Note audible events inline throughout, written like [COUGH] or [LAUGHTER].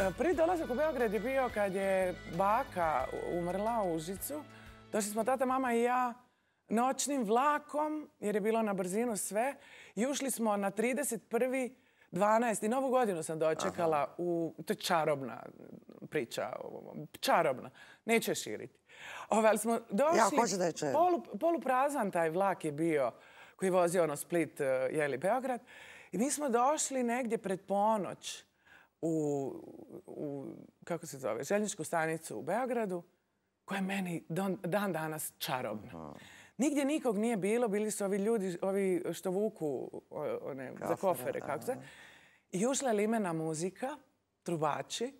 E, prvi dolazak u Beograd je bio kad je baka umrla u Užicu. Došli smo tata, mama i ja noćnim vlakom, jer je bilo na brzinu sve. I ušli smo na 31.12. 12. Novu godinu sam dočekala u... To je čarobna priča. Čarobna. Neću je širiti. Ove, ovaj, ali smo došli... Ja, polu, poluprazan taj vlak je bio koji vozi ono Split, e, Jeli, Beograd. I mi smo došli negdje pred ponoć u, kako se zove, željničku stanicu u Beogradu, koja je meni dan, danas čarobna. Nigdje nikog nije bilo, bili su ovi ljudi, ovi što vuku one, za kofere, I ušla je limena muzika, trubači,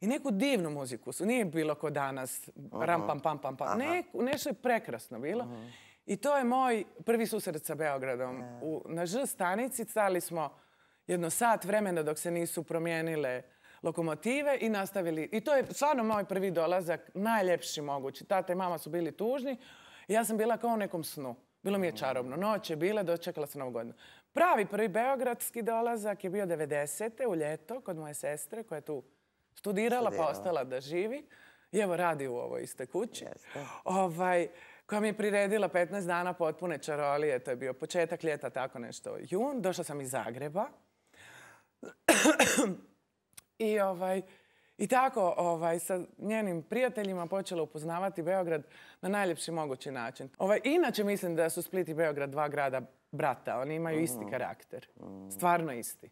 i neku divnu muziku Nije bilo ko danas, ram pam pam pam pam. nešto je prekrasno bilo. I to je moj prvi susret sa Beogradom. E. U, na Ž stanici stali smo jedno sat vremena dok se nisu promijenile lokomotive i nastavili. I to je stvarno moj prvi dolazak, najljepši mogući. Tata i mama su bili tužni ja sam bila kao u nekom snu. Bilo mi je mm. čarobno. Noć je bila, dočekala sam novu godinu. Pravi prvi beogradski dolazak je bio 90. u ljeto kod moje sestre koja je tu studirala pa ostala da živi. I evo radi u ovoj iste kući. Ovaj, koja mi je priredila 15 dana potpune čarolije. To je bio početak ljeta, tako nešto. Jun, došla sam iz Zagreba. I ovaj... I tako ovaj, sa njenim prijateljima počela upoznavati Beograd na najljepši mogući način. Ovaj, inače mislim da su Split i Beograd dva grada brata. Oni imaju isti mhm. karakter. Mhm. Stvarno isti.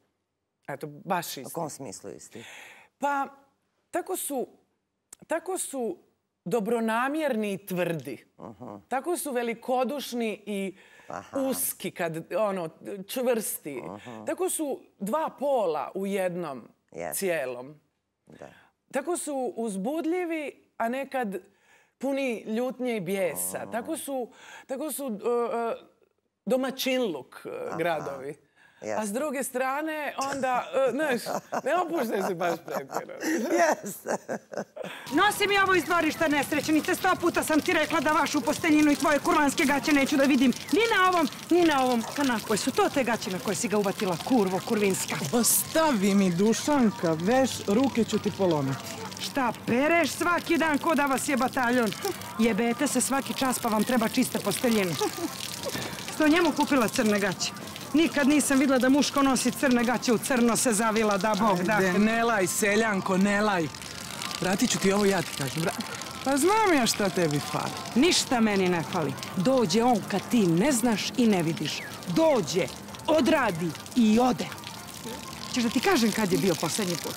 Eto, baš isti. U kom smislu isti? Pa, tako su, tako su dobronamjerni i tvrdi. Tako su velikodušni i uski, kad, ono, čvrsti. Tako su dva pola u jednom cijelom. Tako su uzbudljivi, a nekad puni ljutnje i bijesa. Tako su, uh, uh, domaćinluk uh, gradovi. A s druge strane, onda, e, znaš, ne opuštaj se baš pretjerano. Nosi mi ovo iz dvorišta nesrećenice. Sto puta sam ti rekla da vašu posteljinu i tvoje kurvanske gaće neću da vidim ni na ovom, ni na ovom pa koje Su to te gaće na koje si ga uvatila, kurvo, kurvinska? Ostavi pa mi, Dušanka, veš, ruke ću ti polomiti. Šta pereš svaki dan ko da vas je bataljon? Jebete se svaki čas pa vam treba čista posteljinu. Sto njemu kupila crne gaće. Nikad nisam vidjela da muško nosi crne gaće, u crno se zavila, da bog, da. ne laj, seljanko, ne laj. Vratit ću ti ovo, ja ti kažem. Pa znam ja šta tebi fali. Ništa meni ne fali. Dođe on kad ti ne znaš i ne vidiš. Dođe, odradi i ode. Češ da ti kažem kad je bio posljednji put.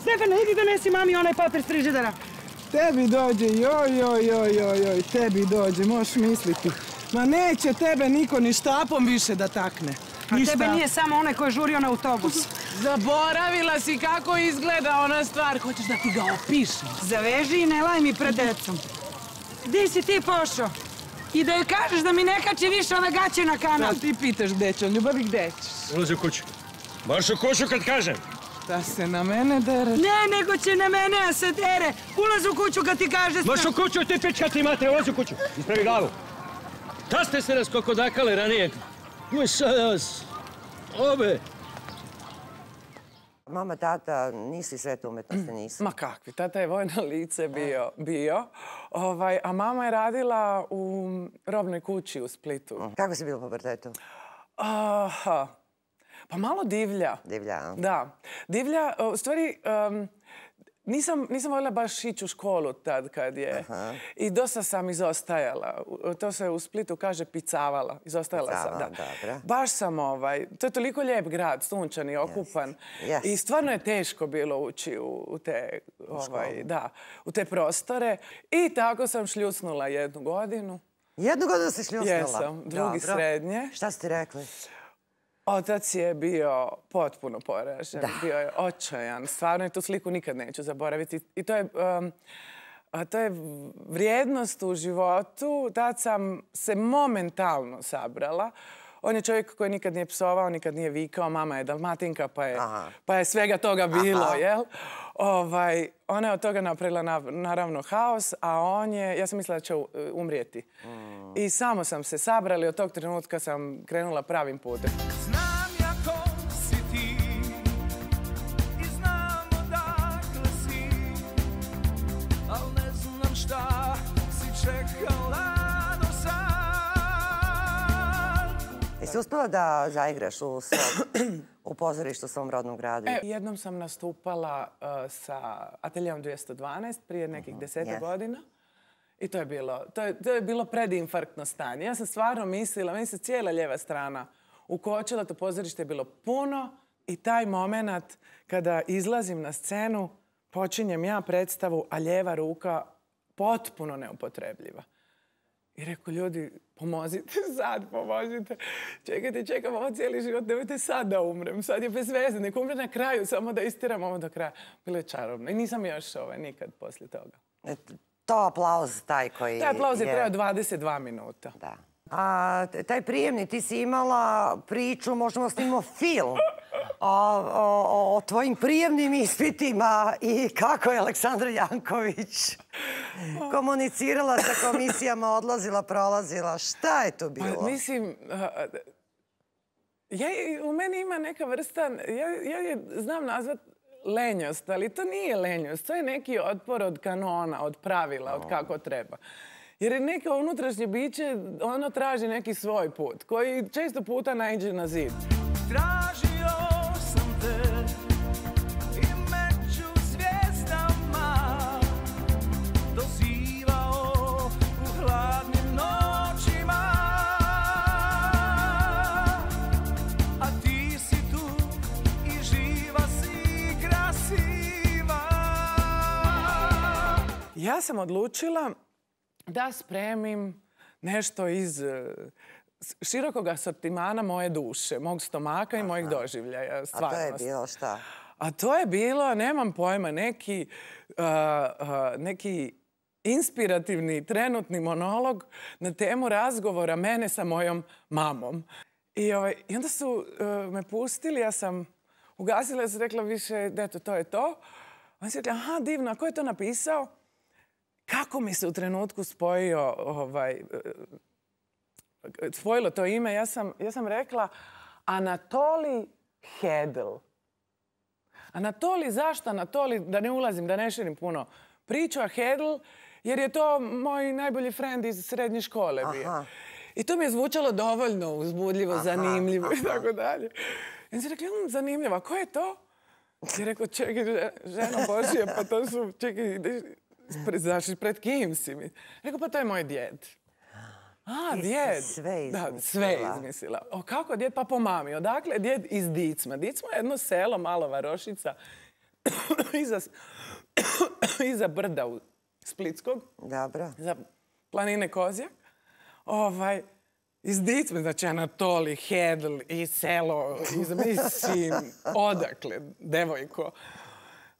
Stefana, idi donesi mami onaj papir s Tebi dođe, joj, joj, joj, joj, tebi dođe, možeš misliti. Ma neće tebe niko ni štapom više da takne. A tebe nije samo onaj koji je žurio na autobus. [LAUGHS] Zaboravila si kako izgleda ona stvar. Hoćeš da ti ga opišem? Zaveži i ne laj mi pred decom. Gdje si ti pošao? I da joj kažeš da mi ne kače više ove gaće na kanal. Da, ti pitaš gdje on ljubavi gdje ćeš? Ulazi u kuću. Baš u kuću kad kažem. Da se na mene dere? Ne, nego će na mene, a se dere. Ulazi u kuću kad ti kaže... Baš u kuću, ti pička ti u kuću. Ispravi glavu. Ta ste se raskokodakale ranije. Uj, sad Ove. Mama, tata, nisi sve tu umetnosti, mm. nisi. Ma kakvi, tata je vojno lice bio, Ovaj, a mama je radila u robnoj kući u Splitu. Mm. Kako si bilo po portretu? pa malo divlja. Divlja, Da. Divlja, u stvari, nisam, voljela baš ići u školu tad kad je. I dosta sam izostajala. To se u Splitu kaže picavala. Izostajala sam, da. Baš sam ovaj... To je toliko lijep grad, sunčan i okupan. I stvarno je teško bilo ući u, te... Ovaj, da, u te prostore. I tako sam šljusnula jednu godinu. Jednu godinu si šljusnula? Jesam. Drugi srednje. Šta ste rekli? Otac je bio potpuno poražen, bio je očajan. Stvarno tu sliku nikad neću zaboraviti. I to je... Um, a to je vrijednost u životu. Tad sam se momentalno sabrala. On je čovjek koji nikad nije psovao, nikad nije vikao. Mama je dalmatinka, pa je, pa je svega toga bilo, jel? Ovaj, ona je od toga napravila na, naravno haos, a on je... Ja sam mislila da će umrijeti. Mm. I samo sam se sabrala i od tog trenutka sam krenula pravim putem. Jesi uspjela da zaigraš u, svom, pozorištu u svom rodnom gradu? E, jednom sam nastupala uh, sa Ateljevom 212 prije mhm, nekih godina. I to je bilo, to je bilo predinfarktno stanje. Ja sam stvarno mislila, meni se cijela ljeva strana ukočila, to pozorište je bilo puno i taj moment kada izlazim na scenu, počinjem ja predstavu, a ljeva ruka potpuno neupotrebljiva. I rekao, ljudi, pomozite [LAUGHS] sad, pomozite. Čekajte, čekam ovo cijeli život, nemojte sad da umrem. Sad je bez veze, nek umre na kraju, samo da istiram ovo do kraja. Bilo je čarobno i nisam još ovaj, nikad poslije toga. To aplauz taj koji... Taj aplauz je, 22 minuta. Da. A, taj prijemni, ti si imala priču, možemo snimo film o, tvojim prijemnim ispitima i kako je Aleksandra Janković komunicirala sa komisijama, odlazila, prolazila. Šta je to bilo? Pa, mislim, ja, u meni ima neka vrsta, ja, ja je znam nazvat lenjost, ali to nije lenjost, to je neki otpor od kanona, od pravila, od kako treba. Jer je neko unutrašnje biće, ono traži neki svoj put, koji često puta naiđe na zid. Tražio sam te i među zvijezdama dozivao u hladnim noćima. A ti si tu i živa si i krasiva. Ja sam odlučila da spremim nešto iz e, širokog asortimana moje duše, mog stomaka i mojih doživljaja. A to je bilo šta? A to je bilo, nemam pojma, e, e, neki, inspirativni, trenutni monolog na temu razgovora mene sa mojom mamom. I, ovaj, onda su me pustili, ja sam ugasila, ja sam rekla više, deto, to je to. Oni su rekli, aha, divno, a ko je to napisao? kako mi se u trenutku spojio ovaj, e, e, spojilo to ime, ja sam, ja sam rekla Anatoli Hedl. Anatoli, zašto Anatoli? Da ne ulazim, da ne širim puno priču, a Hedl, jer je to moj najbolji friend iz srednje škole bio. Aha. I to mi je zvučalo dovoljno uzbudljivo, aha, zanimljivo i tako dalje. I rekla, mm, zanimljivo, a ko je to? I je rekao, čekaj, žena Božija, pa to su, čekaj, znaš, pred kim si mi? Rekao, pa to je moj djed. [GASPS] A, djed. Sve izmislila. sve izmislila. O, kako djed? Pa po mami. Odakle djed iz Dicma. Dicma je jedno selo, malo varošica, [COUGHS] [COUGHS] iza, brda Splitskog. Dobro. Za planine Kozijak. Ovaj, iz Dicme, znači Anatoli, Hedl i selo, iz mislim, [LAUGHS] odakle, devojko.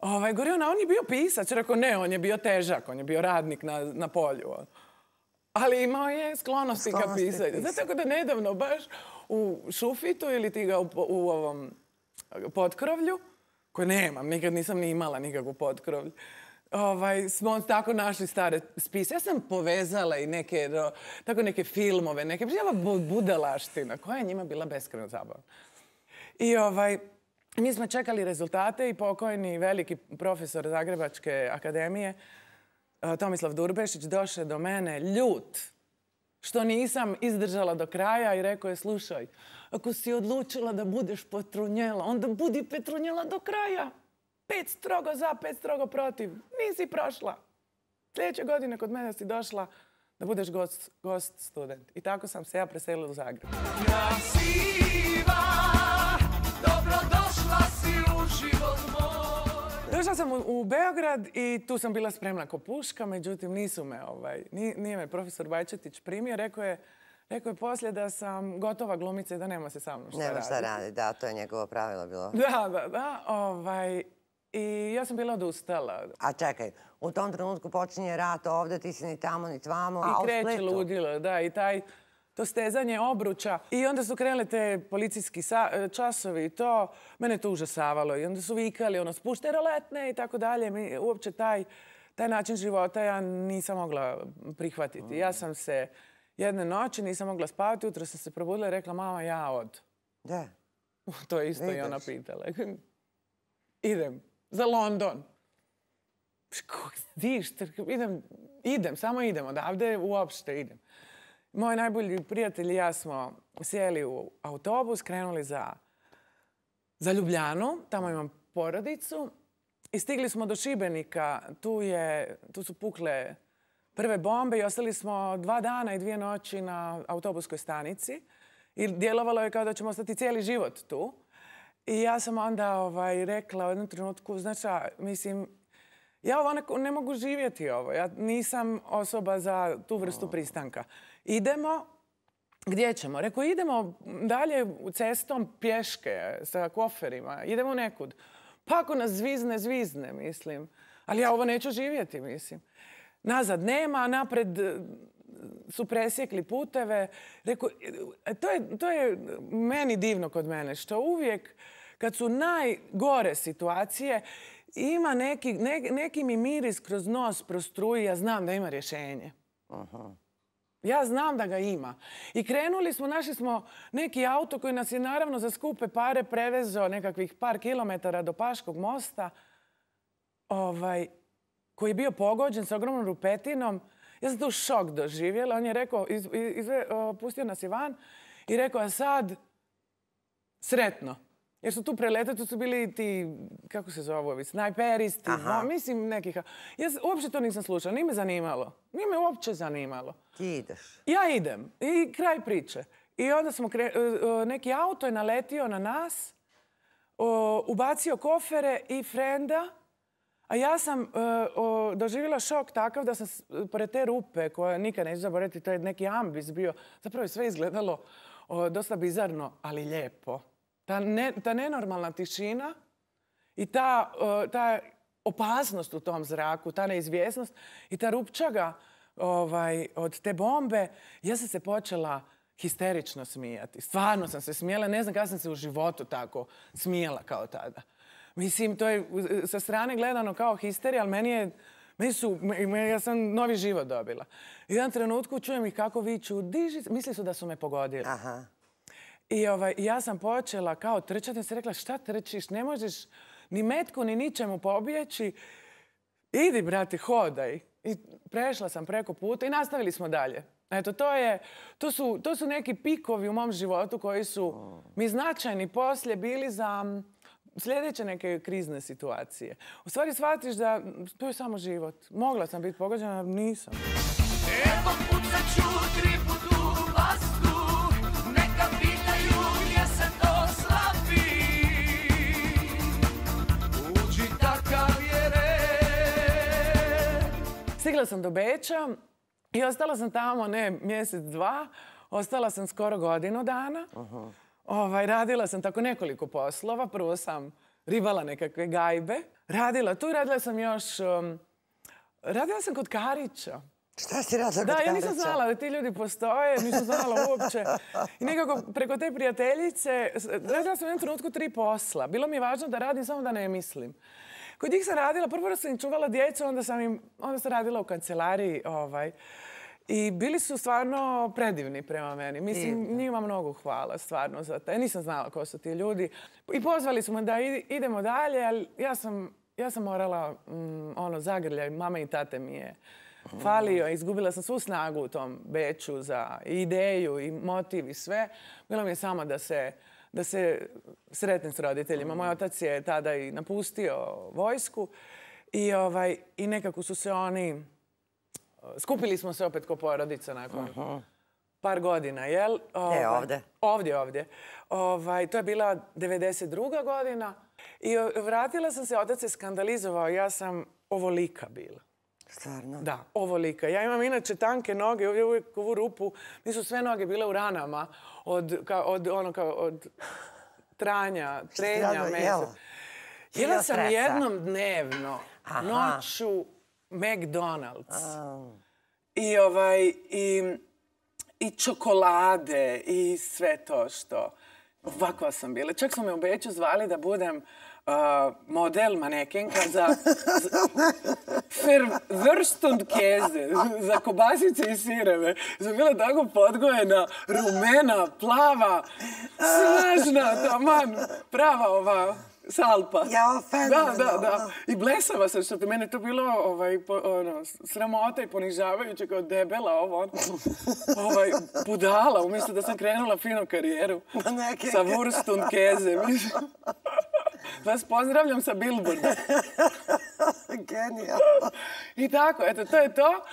Ovaj, gori on je bio pisac. Rekao, ne, on je bio težak, on je bio radnik na, na polju. Ono. Ali imao je sklonosti ka pisanju. Zato tako da nedavno baš u šufitu ili ti ga u, u ovom potkrovlju, koje nemam, nikad nisam ni imala nikakvu potkrovlju, ovaj, smo tako našli stare spise. Ja sam povezala i neke, tako neke filmove, neke budalaština koja je njima bila beskreno zabava. I ovaj, mi smo čekali rezultate i pokojni veliki profesor Zagrebačke akademije, e, Tomislav Durbešić, došao do mene ljut što nisam izdržala do kraja i rekao je, slušaj, ako si odlučila da budeš petrunjela, onda budi petrunjela do kraja. Pet strogo za, pet strogo protiv. Nisi prošla. Sljedeće godine kod mene si došla da budeš gost, student. I tako sam se ja preselila u Zagreb. Došla sam u Beograd i tu sam bila spremna ko puška, međutim nisu me, ovaj, nije me profesor Bajčetić primio, rekao je, Rekao je poslije da sam gotova glumica i da nema se sa mnom šta raditi. Nema šta raditi, da, to je njegovo pravilo bilo. Da, da, da, ovaj, i ja sam bila odustala. A čekaj, u tom trenutku počinje rat ovdje, ti si ni tamo, ni tvamo, I a u kreće ludilo, da, i taj to stezanje obruča. I onda su krenuli te policijski e, časovi i to. Mene je to užasavalo. I onda su vikali, ono, spušte roletne i tako dalje. Mi, uopće taj, način života ja nisam mogla prihvatiti. Ja sam se jedne noći, nisam mogla spavati. Jutro sam se probudila i rekla, mama, ja od. Da. To je isto i ona pitala. [LAUGHS] Idem za London. idem, idem, samo idem odavde, uopšte idem. Moj najbolji prijatelj i ja smo sjeli u autobus, krenuli za, za Ljubljanu, tamo imam porodicu. I stigli smo do Šibenika, tu, je, tu su pukle prve bombe i ostali smo dva dana i dvije noći na autobuskoj stanici. I djelovalo je kao da ćemo ostati cijeli život tu. I ja sam onda ovaj, rekla u jednom trenutku, znači, mislim, ja ovako ne mogu živjeti ovo. Ja nisam osoba za tu vrstu pristanka. Idemo, gdje ćemo? Rekao, idemo dalje cestom pješke sa koferima. Idemo nekud. Pa ako nas zvizne, zvizne, mislim. Ali ja ovo neću živjeti, mislim. Nazad nema, napred e, su presjekli puteve. Rekao, e, e, to, je, to je meni divno kod mene, što uvijek kad su najgore situacije, ima neki, neki mi miris kroz nos prostruji, ja znam da ima rješenje. Ja znam da ga ima. I krenuli smo, našli smo neki auto koji nas je naravno za skupe pare prevezao nekakvih par kilometara do Paškog mosta, ovaj, koji je bio pogođen sa ogromnom rupetinom. Ja sam tu šok doživjela. On je rekao, pustio nas je van i rekao, a sad sretno. Jer su tu preletali, tu su bili ti, kako se zove ovi, snajperisti, mislim nekih. Ja uopće to nisam slušala, nije me zanimalo. Nije me uopće zanimalo. Ti ideš. Ja idem. I kraj priče. I onda smo, e, e, neki auto je naletio na nas, ubacio kofere i frenda. A ja sam e, doživjela šok takav da sam pored te rupe koje nikad neću zaboraviti, to je neki ambis bio. Zapravo je sve izgledalo dosta bizarno, ali lijepo. Ta, nenormalna tišina i e, ta, opasnost u tom zraku, ta neizvjesnost i ta rupčaga ovaj, od te bombe, ja sam se počela histerično smijati. Stvarno sam se smijela, ne znam kada sam se u životu tako smijela kao tada. Mislim, to je sa strane gledano kao histerija, ali meni je... su, ja sam novi život dobila. I u jednom trenutku čujem ih kako viču, misli su da su me pogodili. Aha. I ovaj, ja sam počela kao trčati, se rekla šta trčiš, ne možeš ni metku ni ničemu pobjeći. Idi, brati, hodaj. I prešla sam preko puta i nastavili smo dalje. Eto, to, je, to, su, to su neki pikovi u mom životu koji su mi značajni poslije bili za sljedeće neke krizne situacije. U stvari shvatiš da to je samo život. Mogla sam biti pogođena, nisam. Evo Stigla sam do Beča i ostala sam tamo, ne, mjesec, dva. Ostala sam skoro godinu dana. Ovaj, radila sam tako nekoliko poslova. Prvo sam ribala nekakve gajbe. Radila tu, radila sam još... Um, radila sam kod Karića. Šta si radila Da, ja nisam znala da ti ljudi postoje, nisam znala uopće. I nekako preko te prijateljice, radila sam u jednom trenutku tri posla. Bilo mi je važno da radim, samo da ne mislim. Kod njih sam radila, prvo sam im čuvala djecu, onda sam, im, onda sam radila u kancelariji. Ovaj. I bili su stvarno predivni prema meni. Mislim, njima mnogo hvala stvarno za to. nisam znala ko su ti ljudi. I pozvali me da idemo dalje, ali ja sam, ja sam morala mm, ono, zagrljaj. Mama i tate mi je falio. Izgubila sam svu snagu u tom beću za ideju i motiv i sve. Bilo mi je samo da se da se sretnem s roditeljima. Moj otac je tada i napustio vojsku i, ovaj, nekako su se oni... Skupili smo se opet ko porodica nakon par godina, jel? E, ovaj, ovdje. Ovdje, ovdje. to je bila 92. godina i vratila sam se, otac se skandalizovao, ja sam ovolika bila. Stvarno? Da, ovolika. Ja imam inače tanke noge, ovdje uvijek ovu rupu. Nisu sve noge bile u ranama od, ono, kao, od tranja, [LAUGHS] trenja, mjesec. Jela sam jednom dnevno, noću, McDonald's. I ovaj, i, čokolade, i sve to što. Ovakva sam bila. Čak su me u Beću zvali da budem Uh, model, manekenka za, za [LAUGHS] keze, za kobasice i sireve. Za bila tako podgojena, rumena, plava, snažna, taman, prava ova salpa. Ja, da, ono. da, I blesava sam što te mene to bilo ovaj, ono, sramota i ponižavajuće kao debela ovo. Ovaj, budala, umjesto da sam krenula finu karijeru. Pa sa vrston keze. [LAUGHS] Vas pozdravljam sa Bilburda. [LAUGHS] Genijalno. I tako, eto, to je to.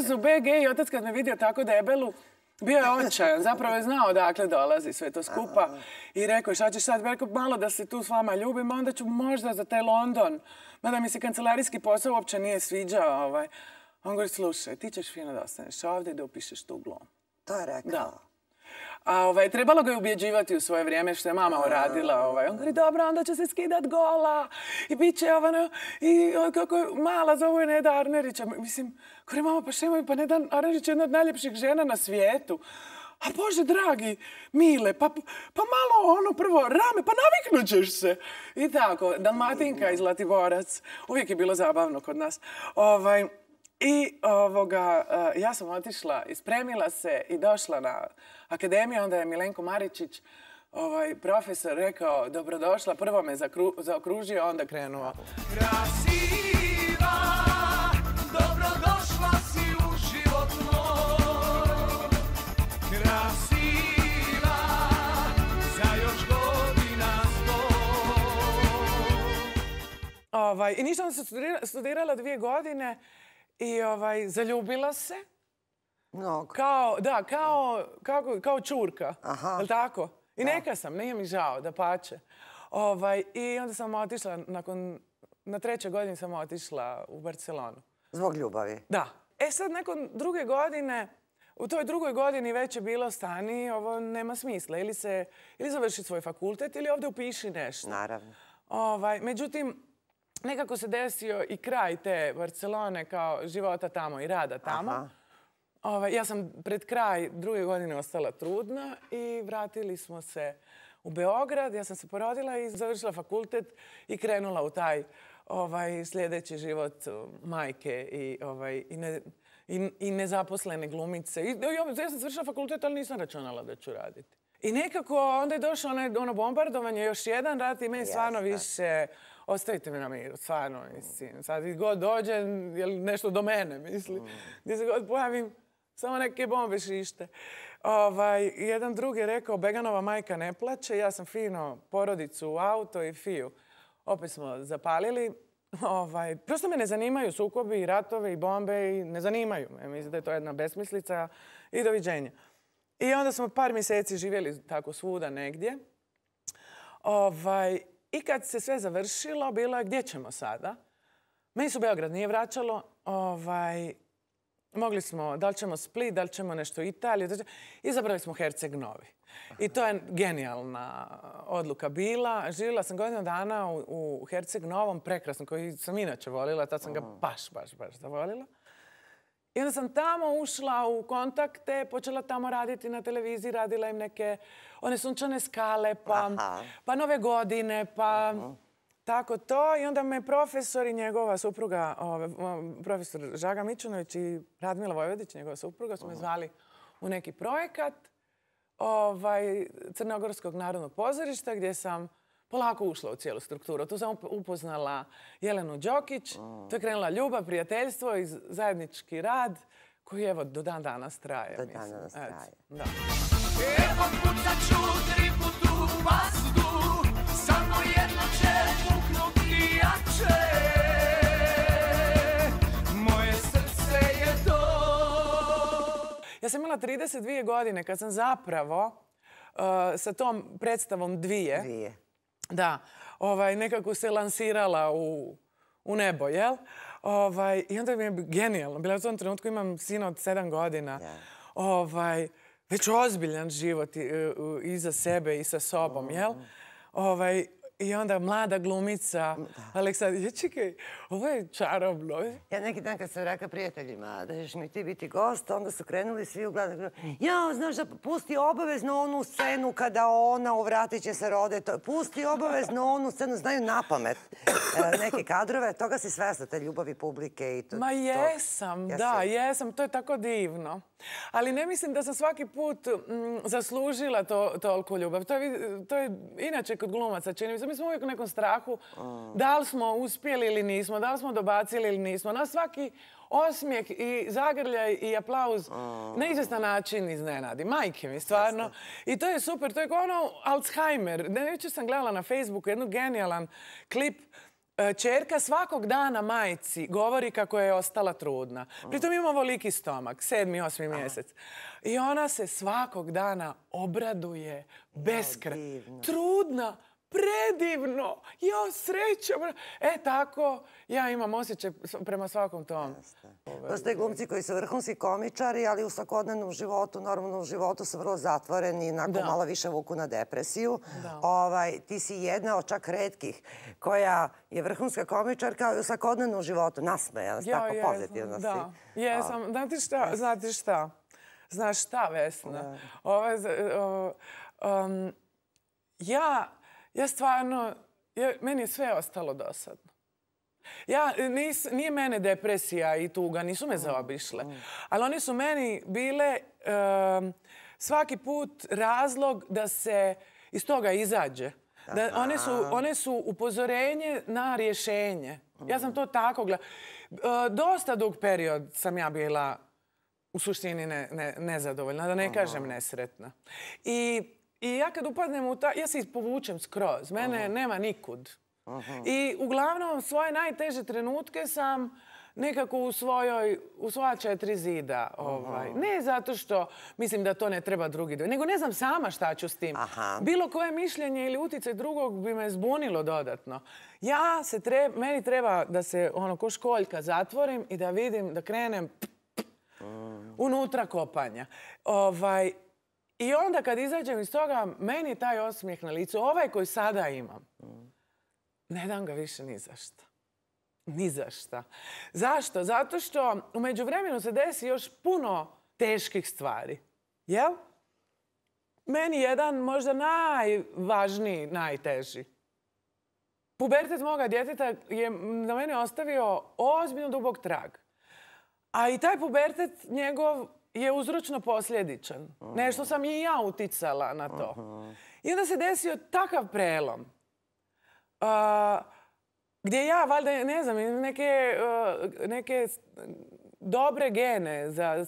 se su BG i otac kad me vidio tako debelu, bio je očajan, zapravo je znao odakle dolazi sve to skupa. I rekao, šta ćeš sad, malo da se tu s vama ljubim, onda ću možda za taj London. Mada mi se kancelarijski posao uopće nije sviđao. Ovaj. On govori, slušaj, ti ćeš fino da ostaneš ovdje da upišeš tu glom. To je rekao. A ovaj, trebalo ga je ubjeđivati u svoje vrijeme što je mama uradila. Ovaj. On govori, dobro, onda će se skidat gola i bit će ovano... i kako mala zove Neda Arnerića. Mislim, govori, mama, pa šemoj, pa Neda Arnerić je jedna od najljepših žena na svijetu. A Bože dragi, mile, pa, pa malo ono prvo rame, pa naviknut ćeš se. I tako, Dalmatinka iz zlatiborac Uvijek je bilo zabavno kod nas. Ovaj, i ovoga, eh, ja sam otišla, ispremila se i došla na akademiju, onda je Milenko Maričić ovaj, profesor rekao dobrodošla, prvo me zaokružio, onda krenuo. Krasiva, dobrodošla si u život Krasiva, za još godina ovaj, I ništa, sam studirala dvije godine i ovaj, zaljubila se. No. Kao, da, kao, kao čurka. Aha. tako? I neka sam, nije mi žao, da pače. Ovaj, I onda sam otišla, nakon, na trećoj godini sam otišla u Barcelonu. Zbog ljubavi? Da. E sad, nakon druge godine, u toj drugoj godini već je bilo stani, ovo nema smisla. Ili, se, ili završi svoj fakultet ili ovdje upiši nešto. Naravno. Ovaj, međutim, nekako se desio i kraj te Barcelone kao života tamo i rada tamo. Ovaj, ja sam pred kraj druge godine ostala trudna i vratili smo se u Beograd. Ja sam se porodila i završila fakultet i krenula u taj ovaj, sljedeći život um, majke i, ovaj, i, nezaposlene glumice. I, ja sam završila fakultet, ali nisam računala da ću raditi. I nekako onda je došlo ono, ono bombardovanje, još jedan rat i meni stvarno više ostavite me na miru, stvarno, mislim. Sad god dođem, je li nešto do mene, mislim. Mm. Gdje se god pojavim, samo neke bombe šište. Ovaj, jedan drugi je rekao, Beganova majka ne plaće, ja sam fino porodicu u auto i fiju. Opet smo zapalili. Ovaj, prosto me ne zanimaju sukobi i ratove i bombe i ne zanimaju me. Mislim da je to jedna besmislica i doviđenja. I onda smo par mjeseci živjeli tako svuda negdje. Ovaj, i kad se sve završilo, bilo je gdje ćemo sada. Meni su Beograd nije vraćalo. Ovaj, mogli smo, da li ćemo Split, da li ćemo nešto Italiju. Izabrali smo Herceg Novi. I to je genijalna odluka bila. Živjela sam godinu dana u, Herceg Novom, prekrasno, koji sam inače volila. Tad sam ga baš, baš, baš zavolila. I onda sam tamo ušla u kontakte, počela tamo raditi na televiziji, radila im neke one sunčane skale, pa, pa nove godine, pa... Tako to i onda me profesor i njegova supruga, profesor Žaga Mičunović i Radmila Vojvodić, njegova supruga, su me zvali u neki projekat ovaj, Crnogorskog narodnog pozorišta gdje sam polako ušla u cijelu strukturu. Tu sam upoznala Jelenu Đokić, to je krenula ljubav, prijateljstvo i zajednički rad koji evo do dan danas traje. Do dan danas traje. Evo samo jedno Ja sam imala 32 godine kad sam zapravo uh, sa tom predstavom dvije, dvije. Da, ovaj, nekako se lansirala u, nebo, jel? Ovaj, I onda mi je genijalno. Bila u tom trenutku imam sina od sedam godina. Ovaj, već ozbiljan život iza za sebe i sa sobom, jel? Mm. Ovaj, i onda mlada glumica. Aleksandra, čekaj, ovo je čarobno. Ja neki dan kad sam raka prijateljima da ćeš mi ti biti gost, onda su krenuli svi u glavnom. Ja, znaš da pusti obavezno onu scenu kada ona u vratiće se rode. pusti obavezno onu scenu, znaju na pamet e, neke kadrove. Toga si svesna, te ljubavi publike i to. Ma jesam, da, jesam. To je tako divno. Ali ne mislim da sam svaki put zaslužila toliko ljubav. To je, inače kod glumaca čini mi smo uvijek u nekom strahu da li smo uspjeli ili nismo, da li smo dobacili ili nismo. Na svaki osmijeh i zagrljaj i aplauz na način iznenadi. Majke mi, stvarno. I to je super, to je kao ono Alzheimer. Neće sam gledala na Facebooku jednu genijalan klip E, čerka svakog dana majci govori kako je ostala trudna. Pritom ima voliki stomak, sedmi, osmi mjesec. I ona se svakog dana obraduje beskrajno. Trudna, predivno, jo, sreća. E, tako, ja imam osjećaj prema svakom tom. ste ovaj, glumci koji su vrhunski komičari, ali u svakodnevnom životu, normalnom životu su vrlo zatvoreni i nakon malo više vuku na depresiju. Ovaj, ti si jedna od čak redkih koja je vrhunska komičarka i u svakodnevnom životu nasmeja, ja, tako pozitivno si. Da, jesam. Znati šta, šta? Znaš šta, Vesna? Um, ja ja stvarno, meni je sve ostalo dosadno. Ja, nije mene depresija i tuga, nisu me mm, zaobišle. Mm. Ali one su meni bile svaki put razlog da se iz toga izađe. Da, one, su, one su upozorenje na rješenje. Ja sam mm. to tako gledala. E, dosta dug period sam ja bila u suštini ne, ne, nezadovoljna, da ne kažem nesretna. I i ja kad upadnem u ta... Ja se povučem skroz. Mene nema nikud. I uglavnom svoje najteže trenutke sam nekako u, svojoj, u svoja četiri zida. Ovaj. Ne zato što mislim da to ne treba drugi do... Nego ne znam sama šta ću s tim. Bilo koje mišljenje ili utjecaj drugog bi me zbunilo dodatno. Ja se treba... Meni treba da se ono ko školjka zatvorim i da vidim, da krenem mm. unutra kopanja. Ovaj... I onda kad izađem iz toga, meni taj osmijeh na licu, ovaj koji sada imam, ne dam ga više ni zašto. Ni za Zašto? Zato što u međuvremenu se desi još puno teških stvari. Jel? Meni jedan možda najvažniji, najteži. Pubertet moga djeteta je na mene ostavio ozbiljno dubog trag. A i taj pubertet njegov je uzročno posljedičan. Nešto sam i ja uticala na to. I onda se desio takav prelom. gdje ja, valjda, ne znam, neke, e, neke dobre gene za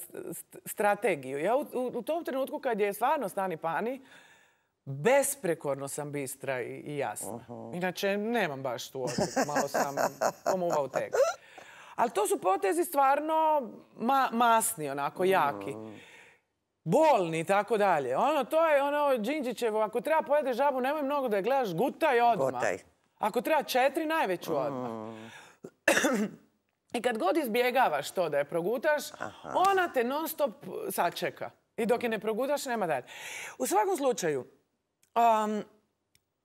strategiju. Ja u, tom trenutku kad je stvarno stani pani, besprekorno sam bistra i, jasna. Inače, nemam baš tu odliku. Malo sam pomuvao tekst. Ali to su potezi stvarno masni, onako, jaki. Mm. Bolni i tako dalje. Ono, to je ono Đinđićevo, ako treba pojede žabu, nemoj mnogo da je gledaš, gutaj odmah. Ako treba četiri, najveću mm. odmah. [CLEARS THROAT] I kad god izbjegavaš to da je progutaš, ona te non stop sačeka. I dok je ne progutaš, nema dalje. U svakom slučaju, um,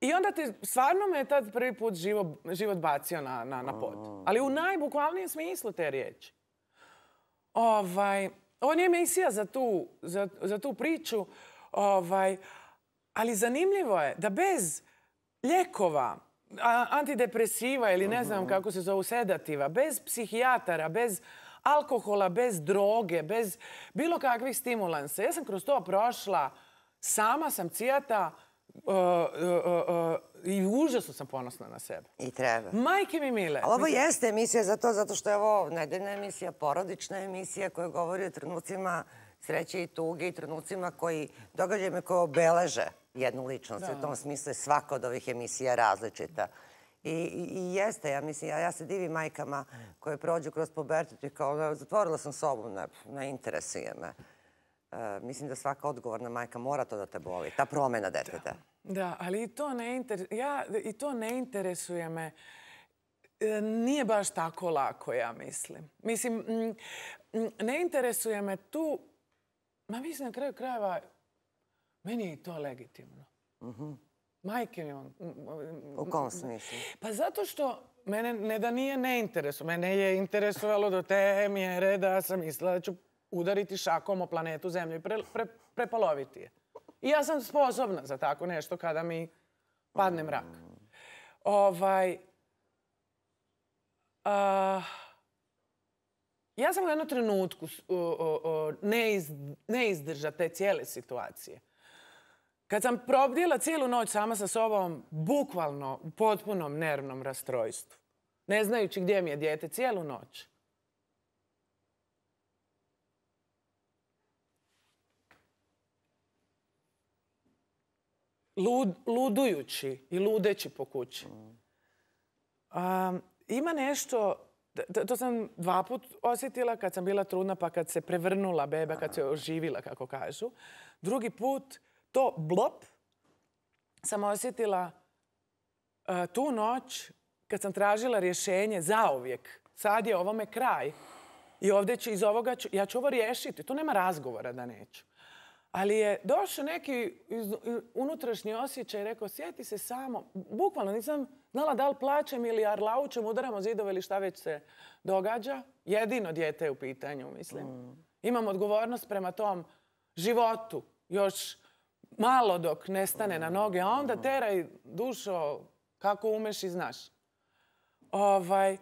i onda te, stvarno me je tad prvi put život, život bacio na, na, na pod. Ali u najbukvalnijem smislu te riječi. Ovaj, ovo nije misija za tu, za, za tu priču, ovaj, ali zanimljivo je da bez ljekova, antidepresiva ili ne znam mhm. kako se zovu sedativa, bez psihijatara, bez alkohola, bez droge, bez bilo kakvih stimulansa. Ja sam kroz to prošla, sama sam cijata, E, e, e, I užasno sam ponosna na sebe. I treba. Majke mi mile. Ali ovo jeste emisija za to, zato što je ovo nedeljna emisija, porodična emisija koja govori o trenucima sreće i tuge i trenucima koji me, koje obeleže jednu ličnost. U tom smislu je svaka od ovih emisija različita. I, jeste, ja mislim, ja, se divim majkama koje prođu kroz pubertet i kao zatvorila sam sobom, ne, ne interesuje me. Eh, mislim da svaka odgovorna majka mora to da te boli. Ta promjena deteta. Da, ali i to ne, i to ne interesuje me. E, nije baš tako lako, ja mislim. Mislim, ne interesuje me tu... Ma mislim, na kraju krajeva, meni je to legitimno. Mhm. Majke mi on... U kom Pa zato što mene ne da nije ne Mene je interesovalo do te mjere da sam mislila da ću udariti šakom o planetu Zemlju i prepoloviti je. I ja sam sposobna za tako nešto kada mi padne mrak. Ovaj... Ah, ja sam u jednom trenutku ne, izdrža te cijele situacije. Kad sam probdjela cijelu noć sama sa sobom, bukvalno u potpunom nervnom rastrojstvu, ne znajući gdje mi je dijete cijelu noć, ludujući i ludeći po kući. ima nešto, to sam dva put osjetila kad sam bila trudna pa kad se prevrnula beba, kad se oživila, kako kažu. Drugi put to blop sam osjetila e, tu noć kad sam tražila rješenje zauvijek. Sad je ovome kraj. I ovdje ću iz ovoga, ja ću ovo riješiti. Tu nema razgovora da neću. Ali je došao neki unutrašnji osjećaj i rekao, sjeti se samo, bukvalno nisam znala da li plaćem ili arlaučem, udaramo zidove ili šta već se događa. Jedino dijete je u pitanju, mislim. Mm. Imam odgovornost prema tom životu, još malo dok nestane na noge, a onda mm. teraj dušo kako umeš i znaš. Ovaj,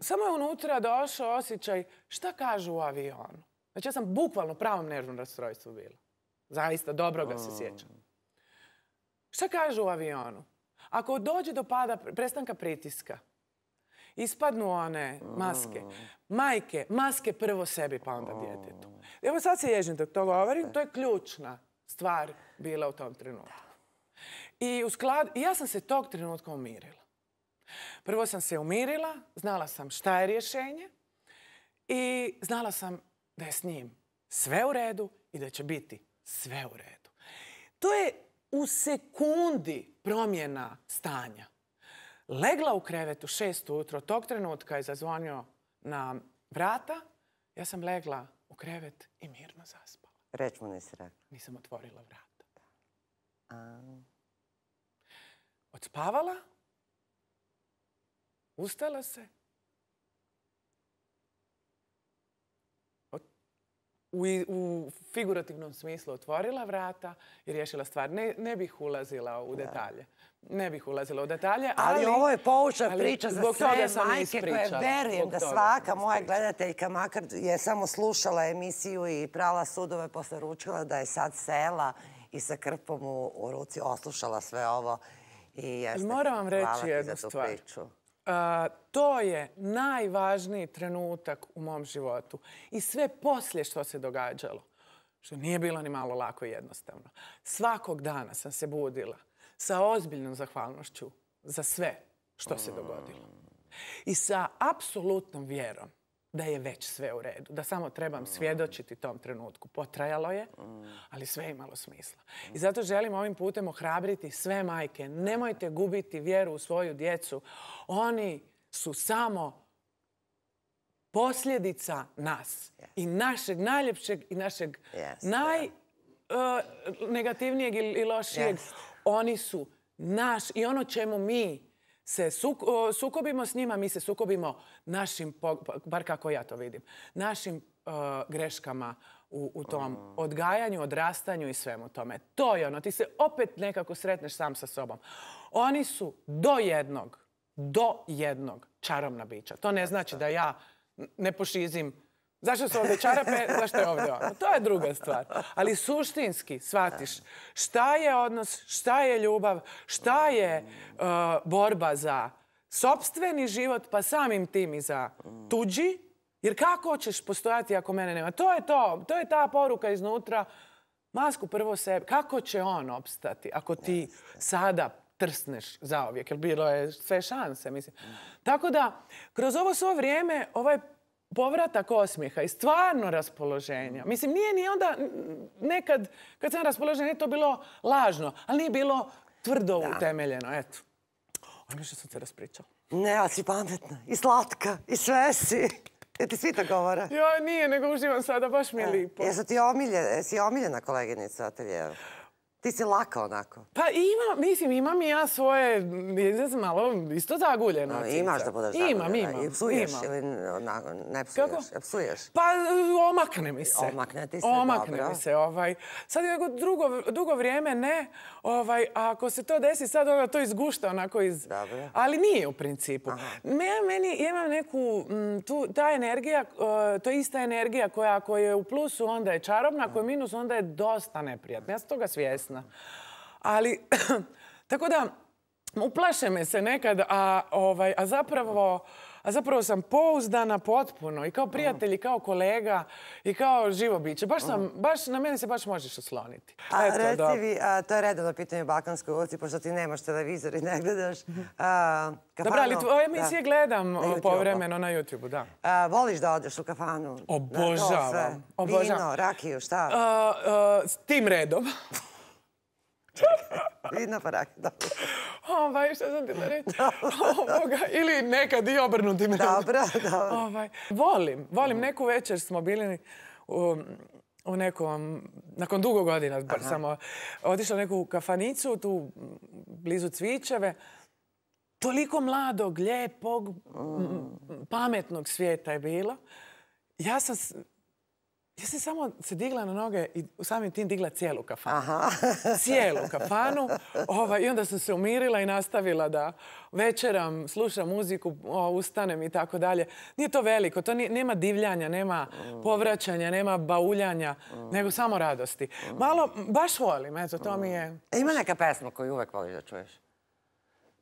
samo je unutra došao osjećaj šta kažu u avionu. Znači ja sam bukvalno pravom nervnom rastrojstvu bila. Zaista, dobro ga se sjećam. Šta kažu u avionu? Ako dođe do pada, prestanka pritiska, ispadnu one maske. Majke, maske prvo sebi pa onda djetetu. Evo sad se ježim dok to govorim, e. to je ključna stvar bila u tom trenutku. I ja sam se tog trenutka umirila. Prvo sam se umirila, znala sam šta je rješenje i znala sam da je s njim sve u redu i da će biti sve u redu. To je u sekundi promjena stanja. Legla u krevetu šest ujutro, tog trenutka je zazvonio na vrata, ja sam legla u krevet i mirno zaspala. Reć mu nisi rekla. Nisam otvorila vrata. Odspavala, ustala se u, figurativnom smislu otvorila vrata i riješila stvar. Ne, bih ulazila u detalje. Ne bih ulazila u detalje, ali... ovo je poučna priča za sve majke koje verujem da svaka moja gledateljka, makar je samo slušala emisiju i prala sudove posle ručila, da je sad sela i sa krpom u, ruci oslušala sve ovo. I Moram vam reći jednu stvar to je najvažniji trenutak u mom životu. I sve poslije što se događalo, što nije bilo ni malo lako i jednostavno. Svakog dana sam se budila sa ozbiljnom zahvalnošću za sve što se dogodilo. I sa apsolutnom vjerom da je već sve u redu, da samo trebam mm. svjedočiti tom trenutku. Potrajalo je, mm. ali sve je imalo smisla. I zato želim ovim putem ohrabriti sve majke. Nemojte gubiti vjeru u svoju djecu. Oni su samo posljedica nas. I našeg najljepšeg i našeg najnegativnijeg eh, i lošijeg. Oni su naš i ono čemu mi se sukobimo s njima, mi se sukobimo našim, bar kako ja to vidim, našim greškama u, tom odgajanju, odrastanju i svemu tome. To je ono, ti se opet nekako sretneš sam sa sobom. Oni su do jednog, do jednog čarobna bića. To ne znači da ja ne pošizim Zašto su ovdje čarape, zašto je ovdje ono? To je druga stvar. Ali suštinski shvatiš šta je odnos, šta je ljubav, šta je e, borba za sobstveni život, pa samim tim i za tuđi. Jer kako ćeš postojati ako mene nema? To je to. To je ta poruka iznutra. Masku prvo sebe. Kako će on opstati ako ti sada trsneš zaovijek? Jer bilo je sve šanse, mislim. Tako da, kroz ovo svoje vrijeme, ovaj povratak osmijeha i stvarno raspoloženja. Mislim, nije ni onda nekad, kad sam raspoložena, je to bilo lažno, ali nije bilo tvrdo utemeljeno, eto. Ono što sam se raspričala. Ne, ja si pametna. I slatka, i sve si. Jel ti svi to govore? Jo, nije, nego uživam sada, baš mi je e, lipo. Jesu ti e, si omiljena koleginica ateljeva? Ti si laka onako. Pa ima, mislim, imam i ja svoje, ne znam, malo isto zaguljeno. No, imaš da budeš zaguljena. Imam, imam. I psuješ ili onako, ne psuješ? Kako? Psuješ? Pa omakne mi se. Omakne ti se, Omakne mi se, ovaj. Sad je drugo, dugo vrijeme ne, Ovaj, ako se to desi sad, onda to izgušta onako iz... Ali nije u principu. Ja, meni, imam neku... Mm, ta energija, e, to je ista energija koja ako je u plusu, onda je čarobna, ako je minus, onda je dosta neprijatna. Ja sam toga svjesna. Ali, [CLEARS THROAT] tako da, uplaše me se nekad, ovaj, a zapravo a zapravo sam pouzdana potpuno i kao prijatelj i kao kolega i kao živo biće. Baš, sam, baš na mene se baš možeš osloniti. A reci mi, to je redovno pitanje u Balkanskoj ulici, pošto ti nemaš televizor i ne gledaš. Dobra, ali tvoje emisije gledam povremeno pa. na YouTube-u, da. voliš da odeš u kafanu? Obožavam. Obožavam. Vino, rakiju, šta? S tim redom. [LAUGHS] Vidna [LAUGHS] pa rakija, Ovaj, šta sam ti da ili nekad i obrnuti me. Dobro, dobro. Ovaj, volim, volim. Neku večer smo bili um, u, nekom, nakon dugo godina samo, otišla u neku kafanicu tu blizu Cvičeve. Toliko mladog, lijepog, pametnog svijeta je bilo. Ja sam ja sam samo se digla na noge i samim tim digla cijelu kafanu. Aha. [LAUGHS] Cijelu kafanu. I onda sam se umirila i nastavila da večeram, slušam muziku, ustanem i tako dalje. Nije to veliko, to nema divljanja, nema povraćanja, nema bauljanja, nego samo radosti. Malo, baš volim, eto, to mi je... E, ima neka pesma koju uvek voliš da čuješ?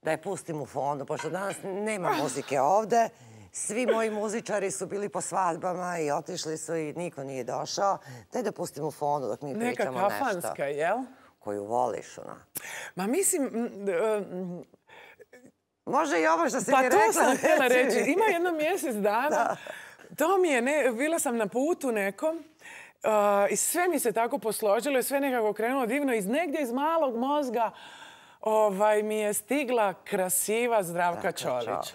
Da je pustim u fondu, pošto danas nema muzike ovde. Svi moji muzičari su bili po svadbama i otišli su i niko nije došao. Daj da u fonu dok mi Neka pričamo nešto. Neka kafanska, jel? Koju voliš, ona. Ma mislim... E, Može i ovo što si pa mi rekla. Pa to sam htjela reći. Ima jedno mjesec dana. Da. To mi je, ne, bila sam na putu nekom e, i sve mi se tako posložilo i sve nekako krenulo divno. Iz negdje iz malog mozga ovaj, mi je stigla krasiva Zdravka Čolić.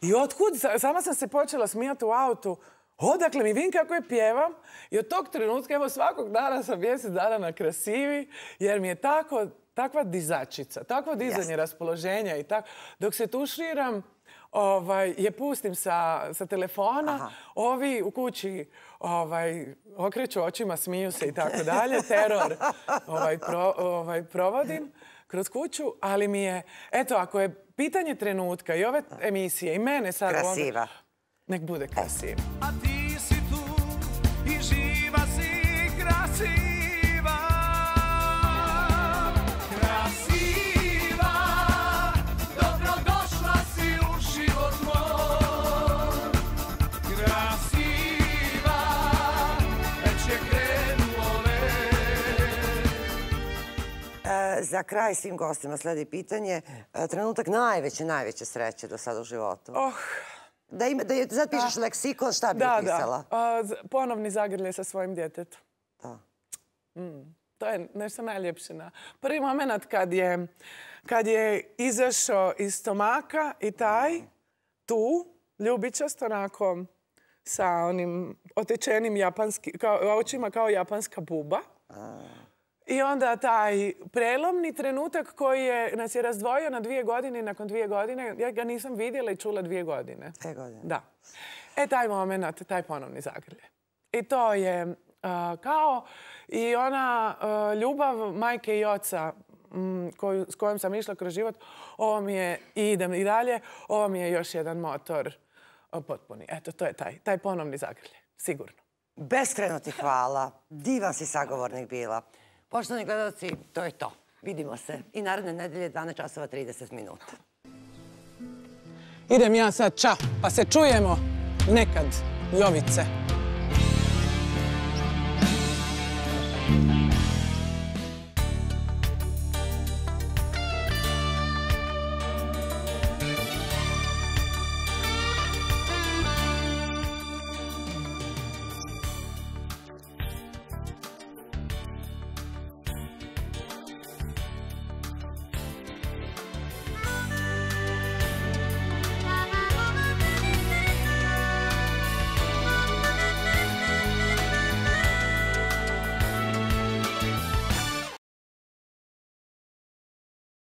I otkud, sama sam se počela smijati u autu, Odakle mi vidim kako je pjevam i od tog trenutka, evo svakog dana sam mjesec dana na krasivi, jer mi je tako, takva dizačica, takvo dizanje raspoloženja i tako. Dok se tuširam, ovaj, je pustim sa, sa telefona, ovi u kući ovaj, okreću očima, smiju se i tako [LAUGHS] dalje, teror ovaj, pro, ovaj, provodim kroz kuću, ali mi je, eto, ako je pitanje trenutka i ove emisije i mene sad... Krasiva. nek bude krasiva. A ti si tu i za kraj svim gostima sledi pitanje. E, trenutak najveće, najveće sreće do sada u životu. Oh. Da, ima, da sad pišeš leksikon, šta bi pisala? Da, da. Ponovni zagrlje sa svojim djetetom. Da. Mm, to je nešto najljepše. Prvi moment kad je, kad je izašao iz stomaka i taj mm. tu, ljubičast onako sa onim otečenim Japanskim, očima kao japanska buba. I onda taj prelomni trenutak koji je, nas je razdvojio na dvije godine nakon dvije godine, ja ga nisam vidjela i čula dvije godine. Dvije godine. Da. E, taj moment, taj ponovni zagrlje. I to je kao i ona ljubav majke i oca s kojom sam išla kroz život, ovo mi je, i idem i dalje, ovo mi je još jedan motor potpuni. Eto, to je taj, taj ponovni zagrlje, sigurno. Beskreno ti hvala. Divan si sagovornik bila. Poštovani gledalci, to je to. Vidimo se i naredne nedelje dana časova 30 minuta. Idem ja sad, čao, pa se čujemo nekad, Jovice.